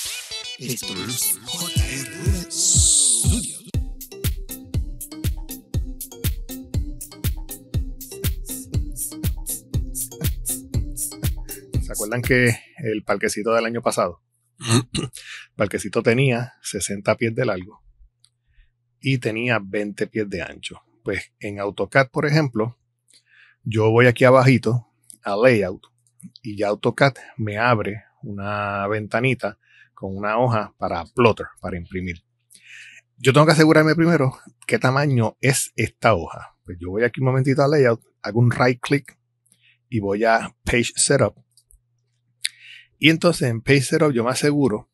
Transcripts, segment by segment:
¿Se acuerdan que el parquecito del año pasado? El parquecito tenía 60 pies de largo y tenía 20 pies de ancho. Pues en AutoCAD, por ejemplo, yo voy aquí abajito a Layout y ya AutoCAD me abre una ventanita con una hoja para plotter, para imprimir. Yo tengo que asegurarme primero qué tamaño es esta hoja. Pues yo voy aquí un momentito a layout, hago un right click y voy a page setup. Y entonces en page setup yo me aseguro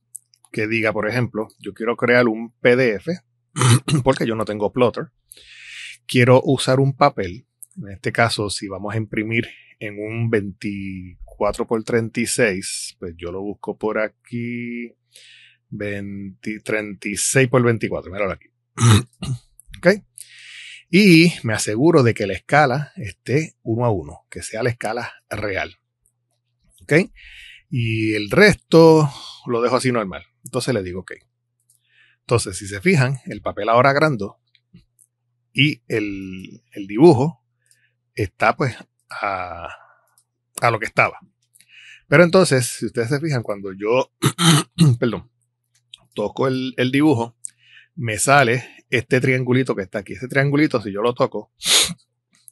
que diga, por ejemplo, yo quiero crear un PDF porque yo no tengo plotter. Quiero usar un papel. En este caso, si vamos a imprimir en un 20 4 por 36, pues yo lo busco por aquí. 20, 36 por 24, míralo aquí. ¿Ok? Y me aseguro de que la escala esté 1 a 1, que sea la escala real. ¿Ok? Y el resto lo dejo así normal. Entonces le digo OK. Entonces, si se fijan, el papel ahora grande y el dibujo está pues a, a lo que estaba. Pero entonces, si ustedes se fijan, cuando yo, perdón, toco el, dibujo, me sale este triangulito que está aquí. Este triangulito, si yo lo toco,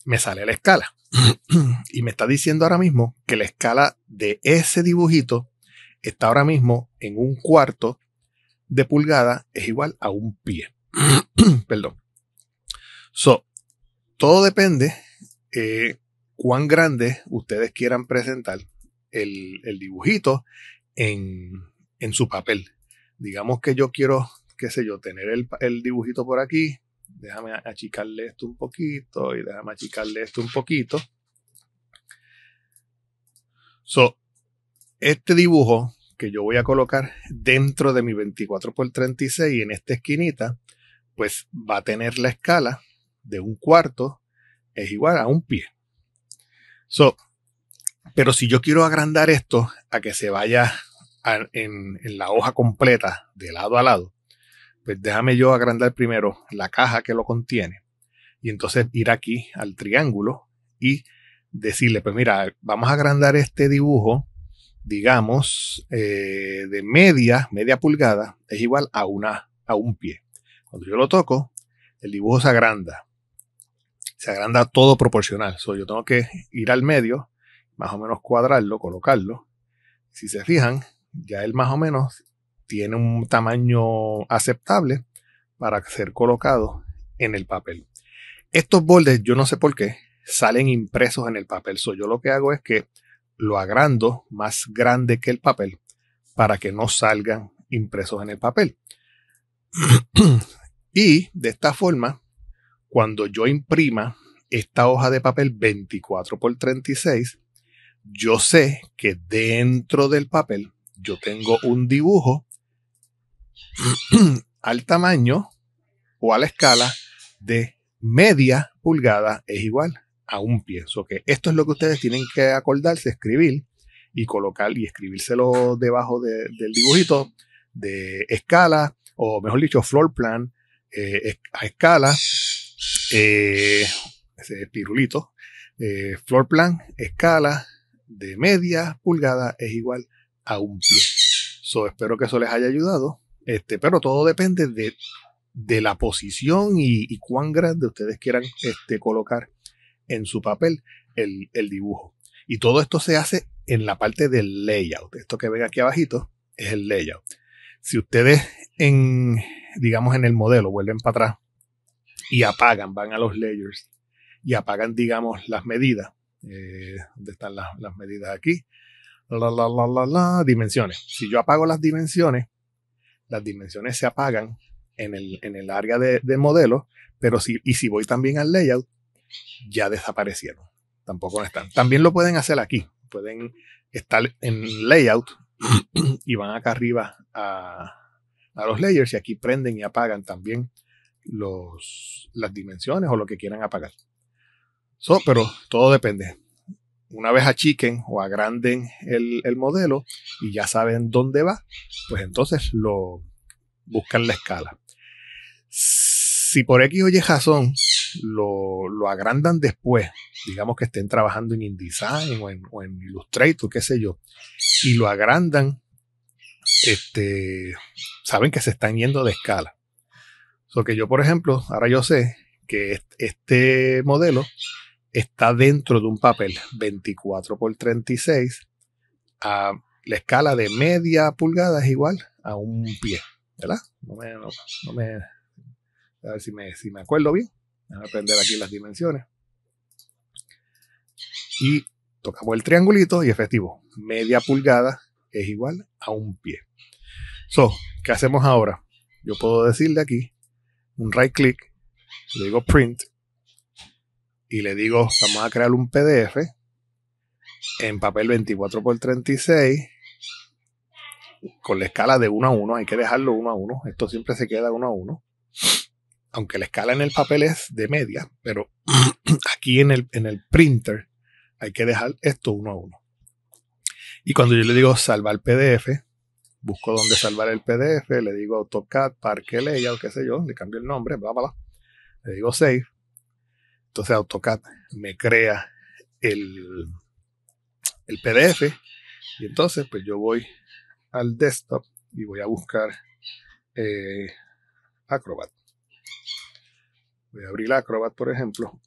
me sale la escala. y me está diciendo ahora mismo que la escala de ese dibujito está ahora mismo en un cuarto de pulgada es igual a un pie. perdón. So, todo depende eh, cuán grande ustedes quieran presentar el, dibujito en, su papel. Digamos que yo quiero, qué sé yo, tener el, dibujito por aquí. Déjame achicarle esto un poquito y déjame achicarle esto un poquito. So, este dibujo que yo voy a colocar dentro de mi 24x36 en esta esquinita, pues va a tener la escala de un cuarto es igual a un pie. So, pero si yo quiero agrandar esto a que se vaya en, la hoja completa de lado a lado, pues déjame yo agrandar primero la caja que lo contiene y entonces ir aquí al triángulo y decirle, pues mira, vamos a agrandar este dibujo, digamos, eh, de media, media pulgada, es igual a, una, a un pie. Cuando yo lo toco, el dibujo se agranda se agranda todo proporcional. So, yo tengo que ir al medio, más o menos cuadrarlo, colocarlo. Si se fijan, ya él más o menos tiene un tamaño aceptable para ser colocado en el papel. Estos bordes, yo no sé por qué, salen impresos en el papel. So, yo lo que hago es que lo agrando más grande que el papel para que no salgan impresos en el papel. y de esta forma cuando yo imprima esta hoja de papel 24 por 36, yo sé que dentro del papel yo tengo un dibujo al tamaño o a la escala de media pulgada es igual a un pie. que esto es lo que ustedes tienen que acordarse, escribir y colocar y escribírselo debajo del dibujito de escala o mejor dicho floor plan eh, a escala eh, ese pirulito, eh, floor plan, escala de media pulgada es igual a un pie. So, espero que eso les haya ayudado. Este, pero todo depende de, de la posición y, cuán grande ustedes quieran este, colocar en su papel el, el, dibujo. Y todo esto se hace en la parte del layout. Esto que ven aquí abajito es el layout. Si ustedes en, digamos, en el modelo vuelven para atrás y apagan, van a los layers y apagan, digamos, las medidas. Eh, ¿Dónde están las, medidas aquí? La, la, la, la, la, dimensiones. Si yo apago las dimensiones, las dimensiones se apagan en el, en el área de, modelo, pero si, y si voy también al layout, ya desaparecieron. Tampoco están. También lo pueden hacer aquí. Pueden estar en layout y van acá arriba a, a los layers y aquí prenden y apagan también los, las dimensiones o lo que quieran apagar. pero todo depende. Una vez achiquen o agranden el, modelo y ya saben dónde va, pues entonces lo buscan la escala. Si por X o Y razón lo, agrandan después, digamos que estén trabajando en InDesign o en, en Illustrator, qué sé yo, y lo agrandan, este, saben que se están yendo de escala. So que yo, por ejemplo, ahora yo sé que este modelo está dentro de un papel 24 por 36 a la escala de media pulgada es igual a un pie, ¿verdad? No me, a ver si me, si me acuerdo bien. Voy a aprender aquí las dimensiones. Y tocamos el triangulito y efectivo, media pulgada es igual a un pie. So, ¿qué hacemos ahora? Yo puedo decirle aquí un right click, le digo print y le digo vamos a crear un PDF en papel 24x36 con la escala de 1 a 1. Hay que dejarlo 1 a 1. Esto siempre se queda 1 a 1. Aunque la escala en el papel es de media, pero aquí en el, en el printer hay que dejar esto 1 a 1. Y cuando yo le digo salvar PDF, busco dónde salvar el PDF, le digo AutoCAD, Parque o qué sé yo, le cambio el nombre, bla, bla, Le digo Save. Entonces AutoCAD me crea el, el PDF y entonces pues yo voy al desktop y voy a buscar eh, Acrobat. Voy a abrir Acrobat, por ejemplo,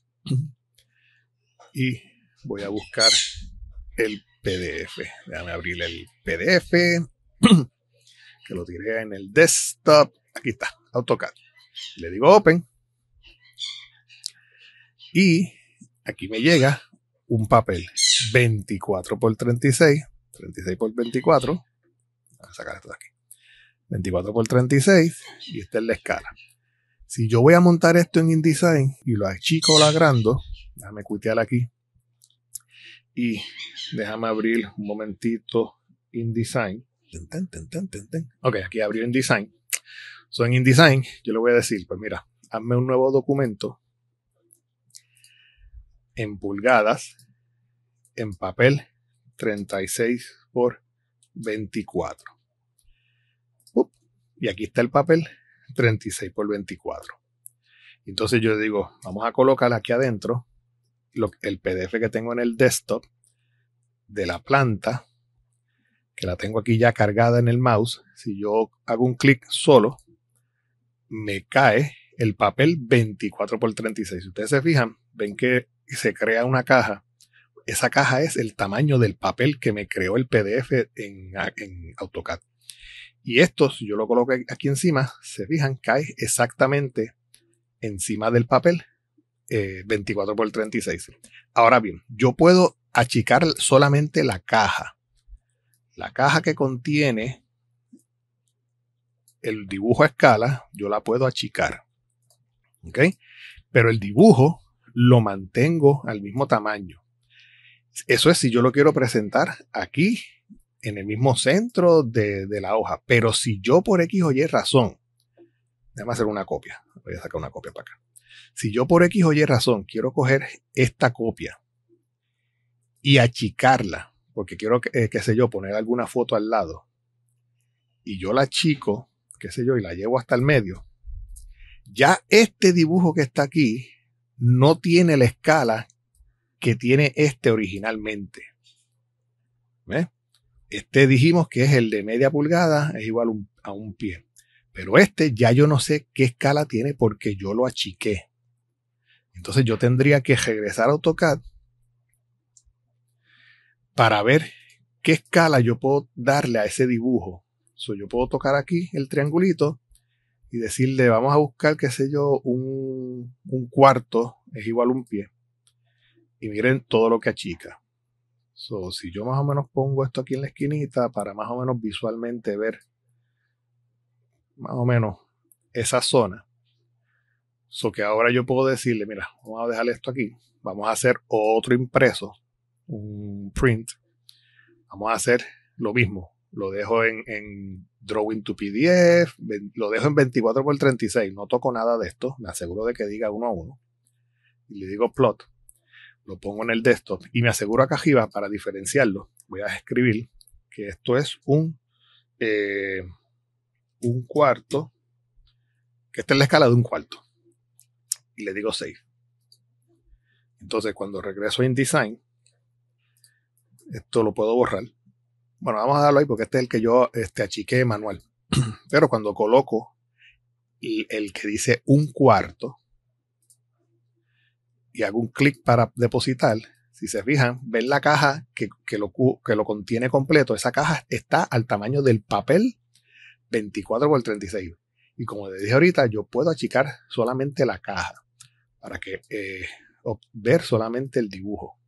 y voy a buscar el PDF. Déjame abrir el PDF. que lo tiré en el desktop. Aquí está, AutoCAD. Le digo Open. Y aquí me llega un papel 24 por 36, 36 por 24. a sacar esto de aquí. 24 por 36 y esta es la escala. Si yo voy a montar esto en InDesign y lo achico o lo agrando, déjame cuitear aquí y déjame abrir un momentito InDesign ok, aquí abrió InDesign. Soy en InDesign, yo le voy a decir, pues mira, hazme un nuevo documento en pulgadas, en papel, 36 por 24. y aquí está el papel, 36 por 24. Entonces yo digo, vamos a colocar aquí adentro el PDF que tengo en el desktop de la planta que la tengo aquí ya cargada en el mouse, si yo hago un clic solo, me cae el papel 24 por 36. Si ustedes se fijan, ven que se crea una caja. Esa caja es el tamaño del papel que me creó el PDF en, AutoCAD. Y esto, si yo lo coloco aquí encima, se fijan, cae exactamente encima del papel 24 eh, por 36. Ahora bien, yo puedo achicar solamente la caja la caja que contiene el dibujo a escala, yo la puedo achicar. ¿Ok? Pero el dibujo lo mantengo al mismo tamaño. Eso es si yo lo quiero presentar aquí, en el mismo centro de, de la hoja. Pero si yo por X o Y razón, déjame hacer una copia, voy a sacar una copia para acá. Si yo por X o Y razón quiero coger esta copia y achicarla, porque quiero, eh, qué sé yo, poner alguna foto al lado. Y yo la chico, qué sé yo, y la llevo hasta el medio. Ya este dibujo que está aquí no tiene la escala que tiene este originalmente. ¿Ves? Este dijimos que es el de media pulgada, es igual a un pie. Pero este ya yo no sé qué escala tiene porque yo lo achiqué. Entonces yo tendría que regresar a AutoCAD para ver qué escala yo puedo darle a ese dibujo. So, yo puedo tocar aquí el triangulito y decirle, vamos a buscar, qué sé yo, un, cuarto es igual a un pie. Y miren todo lo que achica. So, si yo más o menos pongo esto aquí en la esquinita para más o menos visualmente ver más o menos esa zona. So que ahora yo puedo decirle, mira, vamos a dejar esto aquí. Vamos a hacer otro impreso un print, vamos a hacer lo mismo. Lo dejo en, Drawing to PDF, lo dejo en 24 x 36, no toco nada de esto, me aseguro de que diga uno a uno. Y le digo plot, lo pongo en el desktop y me aseguro acá arriba para diferenciarlo. Voy a escribir que esto es un, eh, un cuarto, que está en la escala de un cuarto. Y le digo save. Entonces, cuando regreso a InDesign, esto lo puedo borrar. Bueno, vamos a darlo ahí porque este es el que yo este, achiqué manual. Pero cuando coloco el, que dice un cuarto y hago un clic para depositar, si se fijan, ven la caja que, lo, que lo contiene completo. Esa caja está al tamaño del papel 24 por 36. Y como les dije ahorita, yo puedo achicar solamente la caja para que eh, ver solamente el dibujo.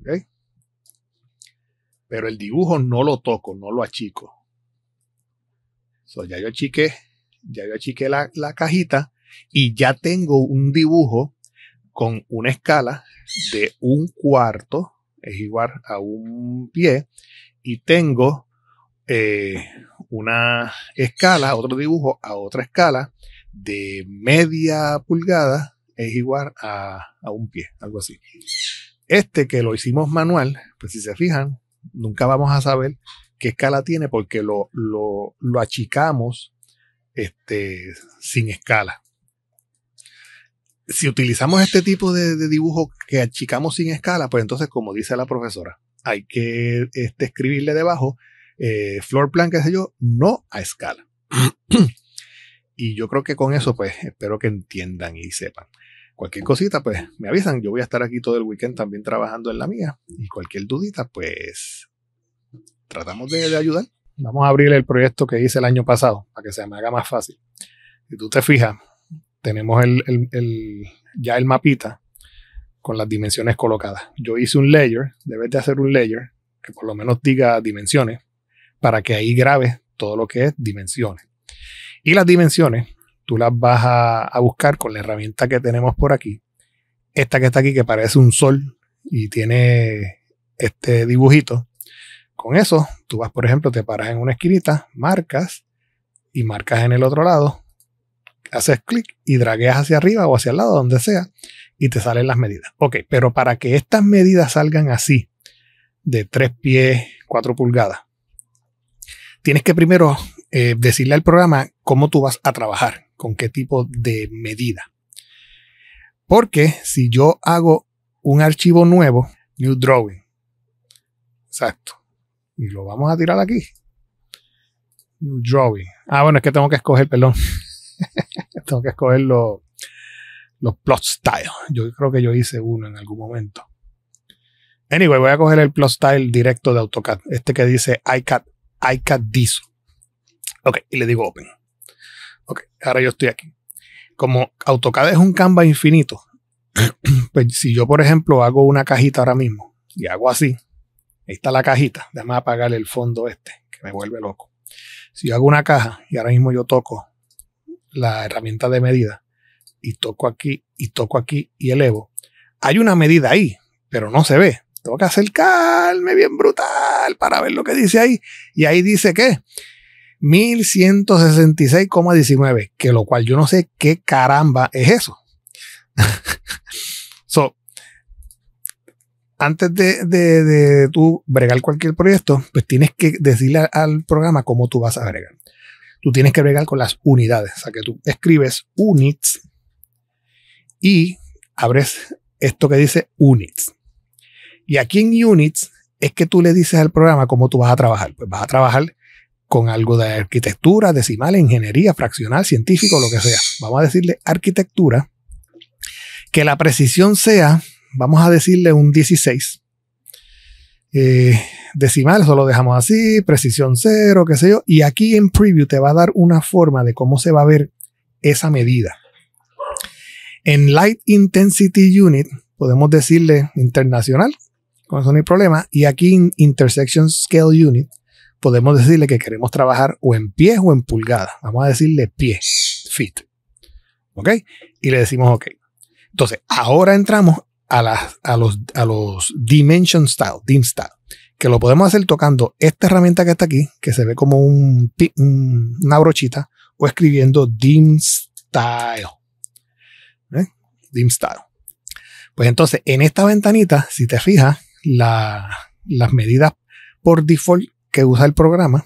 ¿Okay? pero el dibujo no lo toco, no lo achico. ya yo achiqué, ya yo achiqué la, cajita y ya tengo un dibujo con una escala de un cuarto, es igual a un pie, y tengo eh, una escala, otro dibujo a otra escala de media pulgada, es igual a, a un pie, algo así. Este que lo hicimos manual, pues si se fijan, nunca vamos a saber qué escala tiene porque lo, achicamos este, sin escala. Si utilizamos este tipo de, dibujo que achicamos sin escala, pues entonces, como dice la profesora, hay que este, escribirle debajo eh, floor plan, qué sé yo, no a escala. y yo creo que con eso, pues, espero que entiendan y sepan. Cualquier cosita, pues me avisan. Yo voy a estar aquí todo el weekend también trabajando en la mía. Y cualquier dudita, pues tratamos de, ayudar. Vamos a abrir el proyecto que hice el año pasado para que se me haga más fácil. Si tú te fijas, tenemos el, el, el, ya el mapita con las dimensiones colocadas. Yo hice un layer, debes de hacer un layer que por lo menos diga dimensiones para que ahí grabes todo lo que es dimensiones. Y las dimensiones tú las vas a, buscar con la herramienta que tenemos por aquí. Esta que está aquí, que parece un sol y tiene este dibujito. Con eso, tú vas, por ejemplo, te paras en una esquinita, marcas y marcas en el otro lado, haces clic y dragueas hacia arriba o hacia el lado, donde sea, y te salen las medidas. Ok, pero para que estas medidas salgan así, de 3 pies, 4 pulgadas, tienes que primero eh, decirle al programa cómo tú vas a trabajar, con qué tipo de medida. Porque si yo hago un archivo nuevo, New Drawing, exacto, y lo vamos a tirar aquí. New Drawing. Ah, bueno, es que tengo que escoger, perdón. tengo que escoger los, plot style. Yo creo que yo hice uno en algún momento. Anyway, voy a coger el plot style directo de AutoCAD. Este que dice iCAD, iCAD DISO. Ok, y le digo open. Ok, ahora yo estoy aquí. Como AutoCAD es un canvas infinito, pues si yo, por ejemplo, hago una cajita ahora mismo y hago así, ahí está la cajita, déjame apagar el fondo este, que me vuelve loco. Si yo hago una caja y ahora mismo yo toco la herramienta de medida y toco aquí y toco aquí y elevo, hay una medida ahí, pero no se ve. Tengo que acercarme bien brutal para ver lo que dice ahí. Y ahí dice que 1166,19, que lo cual yo no sé qué caramba es eso. so, antes de, de, de, tú bregar cualquier proyecto, pues tienes que decirle al programa cómo tú vas a bregar. Tú tienes que bregar con las unidades. O sea, que tú escribes units y abres esto que dice units. Y aquí en units es que tú le dices al programa cómo tú vas a trabajar. Pues vas a trabajar con algo de arquitectura, decimal, ingeniería, fraccional, científico, lo que sea. Vamos a decirle arquitectura. Que la precisión sea, vamos a decirle un 16. Eh, decimal, eso lo dejamos así, precisión cero, qué sé yo. Y aquí en preview te va a dar una forma de cómo se va a ver esa medida. En Light Intensity Unit podemos decirle internacional, con eso no hay problema. Y aquí en Intersection Scale Unit podemos decirle que queremos trabajar o en pies o en pulgadas. Vamos a decirle pie, fit. ¿Ok? Y le decimos ok. Entonces, ahora entramos a, las, a, los, a los dimension style, dim style, que lo podemos hacer tocando esta herramienta que está aquí, que se ve como un, una brochita, o escribiendo dim style. ¿Eh? Dim style. Pues entonces, en esta ventanita, si te fijas, las medidas por default que usa el programa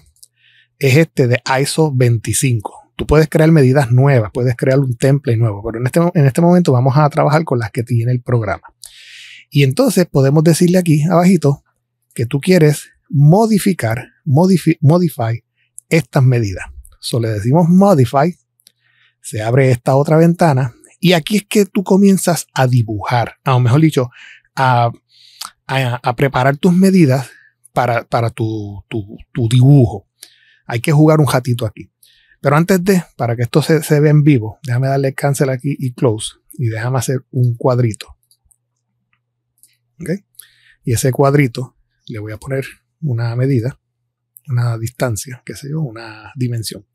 es este de ISO 25. Tú puedes crear medidas nuevas, puedes crear un template nuevo, pero en este, en este momento vamos a trabajar con las que tiene el programa. Y entonces podemos decirle aquí abajito que tú quieres modificar, modify estas medidas. Solo le decimos modify, se abre esta otra ventana y aquí es que tú comienzas a dibujar, o mejor dicho, a, a preparar tus medidas para, para tu, dibujo. Hay que jugar un ratito aquí. Pero antes de, para que esto se, se vea en vivo, déjame darle cancel aquí y close. Y déjame hacer un cuadrito. ¿Ok? Y ese cuadrito le voy a poner una medida, una distancia, qué sé yo, una dimensión.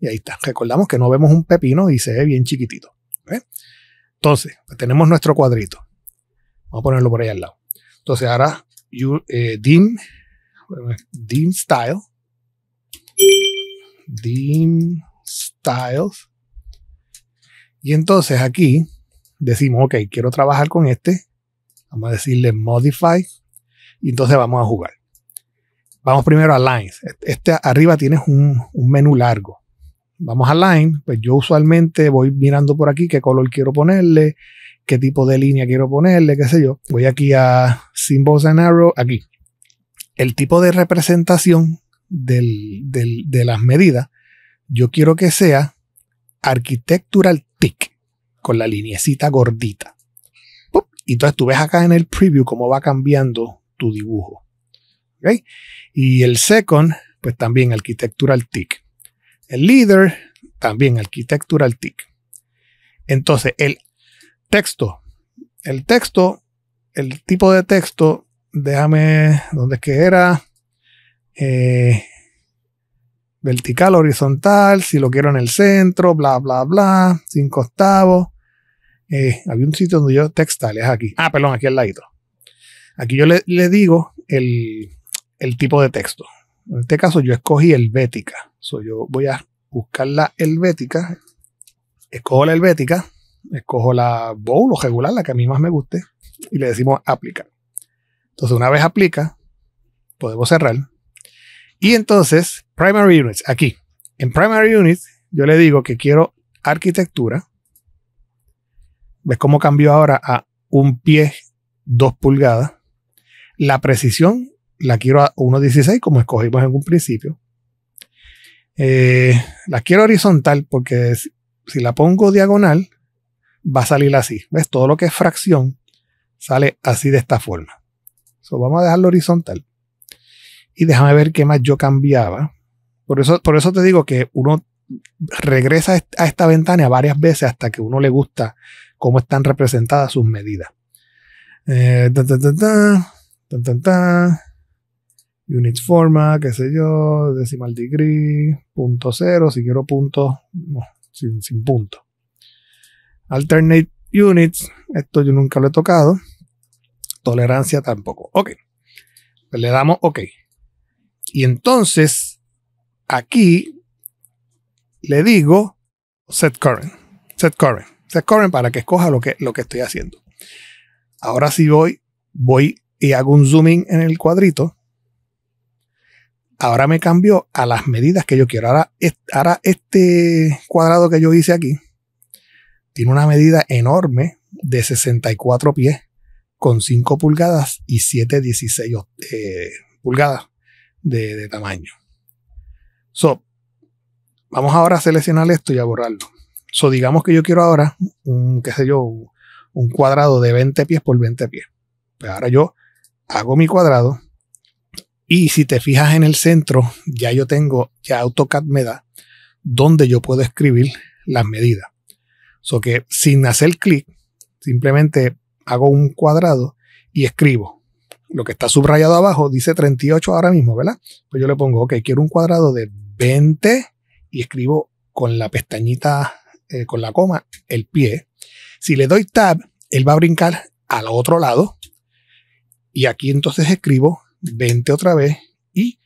Y ahí está. Recordamos que no vemos un pepino y se ve bien chiquitito. ¿okay? Entonces, pues tenemos nuestro cuadrito. Vamos a ponerlo por ahí al lado. Entonces, ahora, you, eh, dim Dean Style. Dean Styles. Y entonces aquí decimos, ok, quiero trabajar con este. Vamos a decirle modify. Y entonces vamos a jugar. Vamos primero a lines. Este arriba tienes un, menú largo. Vamos a line. Pues yo usualmente voy mirando por aquí qué color quiero ponerle, qué tipo de línea quiero ponerle, qué sé yo. Voy aquí a symbols and arrow. Aquí el tipo de representación de las medidas, yo quiero que sea architectural tick, con la liniecita gordita. Y entonces tú ves acá en el preview cómo va cambiando tu dibujo. Y el second, pues también architectural tick. El leader, también architectural tick. Entonces, el texto, el texto, el tipo de texto déjame, ¿dónde es que era? Eh, vertical, horizontal, si lo quiero en el centro, bla, bla, bla, cinco octavos. Eh, había un sitio donde yo textales, aquí. Ah, perdón, aquí al ladito. Aquí yo le, digo el, tipo de texto. En este caso yo escogí helvética. So, yo voy a buscar la helvética. Escojo la helvética. Escojo la bowl o regular, la que a mí más me guste. Y le decimos aplicar. Entonces, una vez aplica, podemos cerrar. Y entonces, Primary Units, aquí. En Primary Units, yo le digo que quiero arquitectura. ¿Ves cómo cambió ahora a un pie, dos pulgadas? La precisión la quiero a 1.16 como escogimos en un principio. Eh, la quiero horizontal porque si la pongo diagonal va a salir así. ¿Ves? Todo lo que es fracción sale así de esta forma vamos a dejarlo horizontal. Y déjame ver qué más yo cambiaba. Por eso, por eso te digo que uno regresa a esta ventana varias veces hasta que uno le gusta cómo están representadas sus medidas. Eh, ta, unit forma, qué sé yo, decimal degree, punto cero, si quiero punto, sin, sin punto. Alternate units, esto yo nunca lo he tocado. Tolerancia tampoco. Ok. Pues le damos ok. Y entonces, aquí le digo set current. Set current. Set current para que escoja lo que, lo que estoy haciendo. Ahora sí voy, voy y hago un zooming en el cuadrito. Ahora me cambio a las medidas que yo quiero. Ahora, ahora este cuadrado que yo hice aquí tiene una medida enorme de 64 pies con 5 pulgadas y 7 16 eh, pulgadas de, tamaño. So, vamos ahora a seleccionar esto y a borrarlo. So, digamos que yo quiero ahora, un, qué sé yo, un cuadrado de 20 pies por 20 pies. Pues ahora yo hago mi cuadrado y si te fijas en el centro, ya yo tengo, ya AutoCAD me da, donde yo puedo escribir las medidas. So que sin hacer clic, simplemente hago un cuadrado y escribo. Lo que está subrayado abajo dice 38 ahora mismo, ¿verdad? Pues yo le pongo, ok, quiero un cuadrado de 20 y escribo con la pestañita, eh, con la coma, el pie. Si le doy tab, él va a brincar al otro lado. Y aquí entonces escribo 20 otra vez y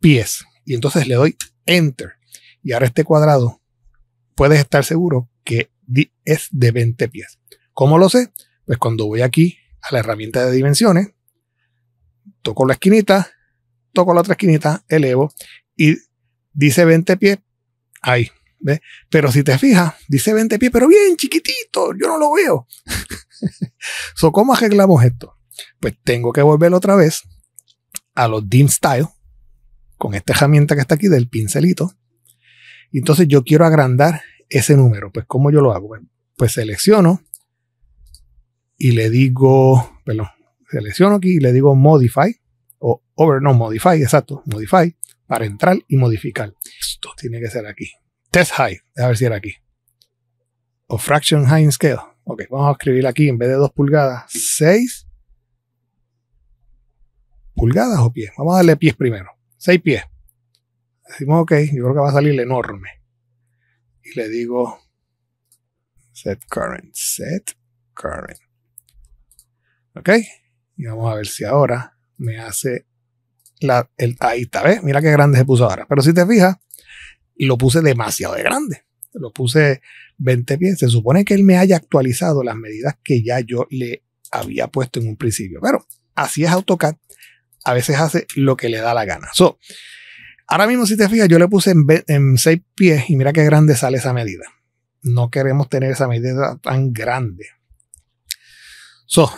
pies. Y entonces le doy enter. Y ahora este cuadrado, puedes estar seguro que es de 20 pies. ¿Cómo lo sé? Pues cuando voy aquí a la herramienta de dimensiones, toco la esquinita, toco la otra esquinita, elevo y dice 20 pies ahí. ¿ves? Pero si te fijas, dice 20 pies, pero bien chiquitito, yo no lo veo. so, ¿Cómo arreglamos esto? Pues tengo que volver otra vez a los dim style con esta herramienta que está aquí del pincelito. Entonces yo quiero agrandar ese número. Pues ¿cómo yo lo hago? Pues selecciono y le digo, perdón, selecciono aquí y le digo modify o over, no, modify, exacto, modify para entrar y modificar. Esto tiene que ser aquí. Test high, a ver si era aquí. O fraction high scale. Ok, vamos a escribir aquí en vez de 2 pulgadas, 6 pulgadas o pies. Vamos a darle pies primero. 6 pies. Decimos ok, yo creo que va a salir enorme. Y le digo set current, set current. Ok. Y vamos a ver si ahora me hace la, ahí está, ¿ves? Mira qué grande se puso ahora. Pero si te fijas, lo puse demasiado de grande. Lo puse 20 pies. Se supone que él me haya actualizado las medidas que ya yo le había puesto en un principio. Pero así es AutoCAD. A veces hace lo que le da la gana. So, ahora mismo, si te fijas, yo le puse en, en 6 pies y mira qué grande sale esa medida. No queremos tener esa medida tan grande. So,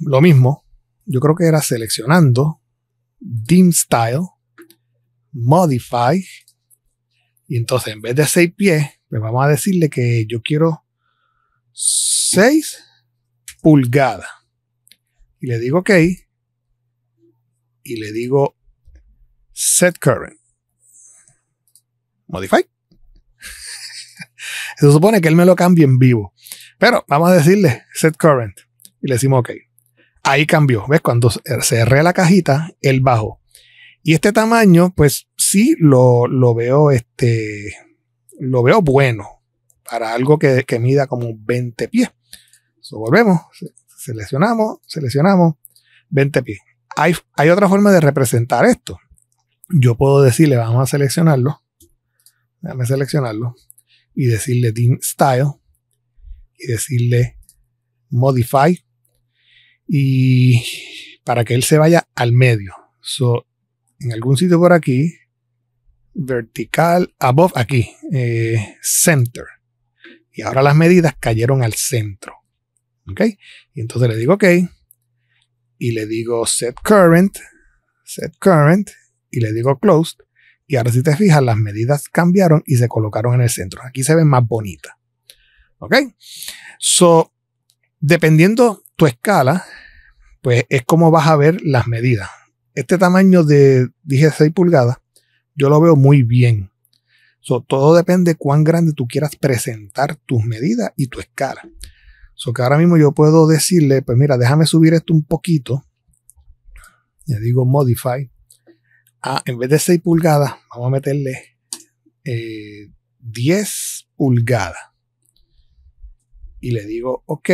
lo mismo. Yo creo que era seleccionando Dim Style, Modify, y entonces en vez de 6 pies, pues vamos a decirle que yo quiero 6 pulgadas. Y le digo OK. Y le digo Set Current. Modify. Se supone que él me lo cambie en vivo. Pero vamos a decirle Set Current. Y le decimos OK. Ahí cambió, ¿ves? Cuando cerré la cajita, él bajó. Y este tamaño, pues sí lo, veo, este, lo veo bueno para algo que, que mida como 20 pies. So, volvemos, seleccionamos, seleccionamos 20 pies. Hay, hay otra forma de representar esto. Yo puedo decirle, vamos a seleccionarlo. Déjame seleccionarlo. Y decirle dim Style. Y decirle Modify y para que él se vaya al medio. So, en algún sitio por aquí, vertical, above, aquí, eh, center. Y ahora las medidas cayeron al centro. ¿Ok? Y entonces le digo OK. Y le digo set current, set current, y le digo closed. Y ahora si te fijas, las medidas cambiaron y se colocaron en el centro. Aquí se ve más bonita. ¿Ok? So, dependiendo tu escala, pues es como vas a ver las medidas. Este tamaño de, dije 6 pulgadas, yo lo veo muy bien. todo depende cuán grande tú quieras presentar tus medidas y tu escala. So, que ahora mismo yo puedo decirle, pues mira, déjame subir esto un poquito. Le digo modify. Ah, en vez de 6 pulgadas, vamos a meterle 10 eh, pulgadas. Y le digo, ok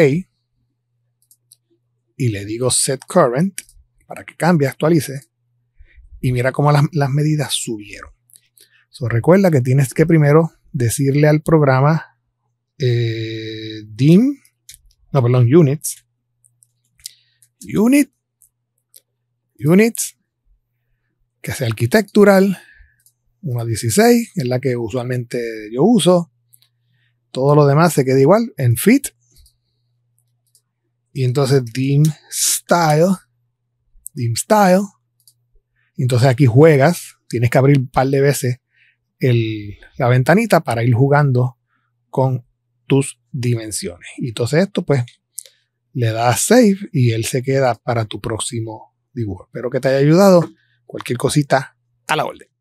y le digo set current para que cambie, actualice. Y mira cómo las, medidas subieron. recuerda que tienes que primero decirle al programa eh, dim, no, perdón, units. Unit, units, que sea arquitectural, 1.16, 16, es la que usualmente yo uso. Todo lo demás se queda igual en fit y entonces dim style, dim style. Y entonces aquí juegas, tienes que abrir un par de veces el, la ventanita para ir jugando con tus dimensiones. Y entonces esto pues le das save y él se queda para tu próximo dibujo. Espero que te haya ayudado. Cualquier cosita a la orden.